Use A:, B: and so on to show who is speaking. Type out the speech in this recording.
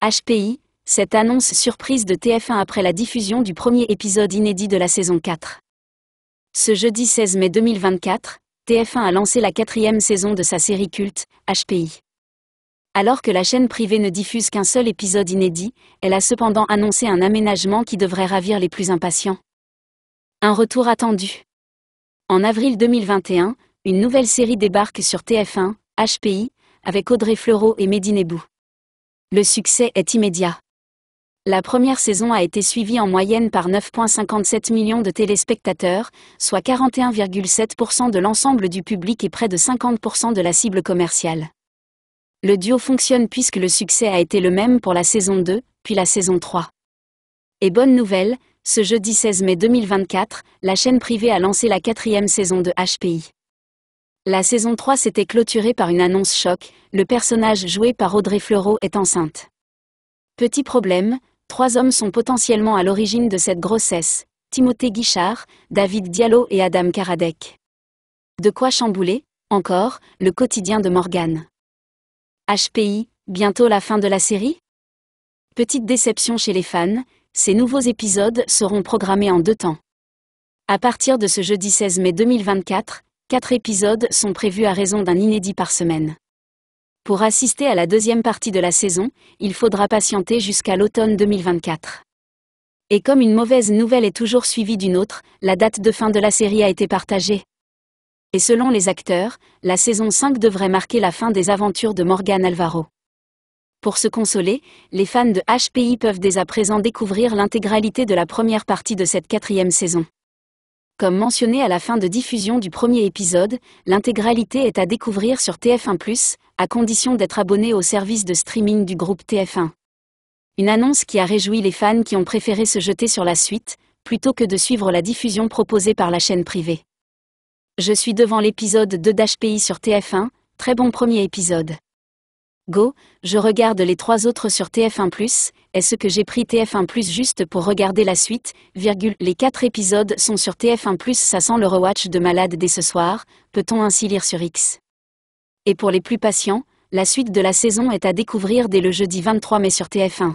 A: HPI, cette annonce surprise de TF1 après la diffusion du premier épisode inédit de la saison 4. Ce jeudi 16 mai 2024, TF1 a lancé la quatrième saison de sa série culte, HPI. Alors que la chaîne privée ne diffuse qu'un seul épisode inédit, elle a cependant annoncé un aménagement qui devrait ravir les plus impatients. Un retour attendu. En avril 2021, une nouvelle série débarque sur TF1, HPI, avec Audrey Fleurot et Medinebou. Le succès est immédiat. La première saison a été suivie en moyenne par 9,57 millions de téléspectateurs, soit 41,7% de l'ensemble du public et près de 50% de la cible commerciale. Le duo fonctionne puisque le succès a été le même pour la saison 2, puis la saison 3. Et bonne nouvelle, ce jeudi 16 mai 2024, la chaîne privée a lancé la quatrième saison de HPI. La saison 3 s'était clôturée par une annonce choc, le personnage joué par Audrey Fleureau est enceinte. Petit problème, trois hommes sont potentiellement à l'origine de cette grossesse, Timothée Guichard, David Diallo et Adam Karadec. De quoi chambouler, encore, le quotidien de Morgane. HPI, bientôt la fin de la série Petite déception chez les fans, ces nouveaux épisodes seront programmés en deux temps. À partir de ce jeudi 16 mai 2024, Quatre épisodes sont prévus à raison d'un inédit par semaine. Pour assister à la deuxième partie de la saison, il faudra patienter jusqu'à l'automne 2024. Et comme une mauvaise nouvelle est toujours suivie d'une autre, la date de fin de la série a été partagée. Et selon les acteurs, la saison 5 devrait marquer la fin des aventures de Morgan Alvaro. Pour se consoler, les fans de HPI peuvent dès à présent découvrir l'intégralité de la première partie de cette quatrième saison. Comme mentionné à la fin de diffusion du premier épisode, l'intégralité est à découvrir sur TF1+, à condition d'être abonné au service de streaming du groupe TF1. Une annonce qui a réjoui les fans qui ont préféré se jeter sur la suite, plutôt que de suivre la diffusion proposée par la chaîne privée. Je suis devant l'épisode 2 d'HPI sur TF1, très bon premier épisode. Go, je regarde les trois autres sur TF1+, est-ce que j'ai pris TF1+, juste pour regarder la suite, virgule, les quatre épisodes sont sur TF1+, ça sent le rewatch de malade dès ce soir, peut-on ainsi lire sur X. Et pour les plus patients, la suite de la saison est à découvrir dès le jeudi 23 mai sur TF1.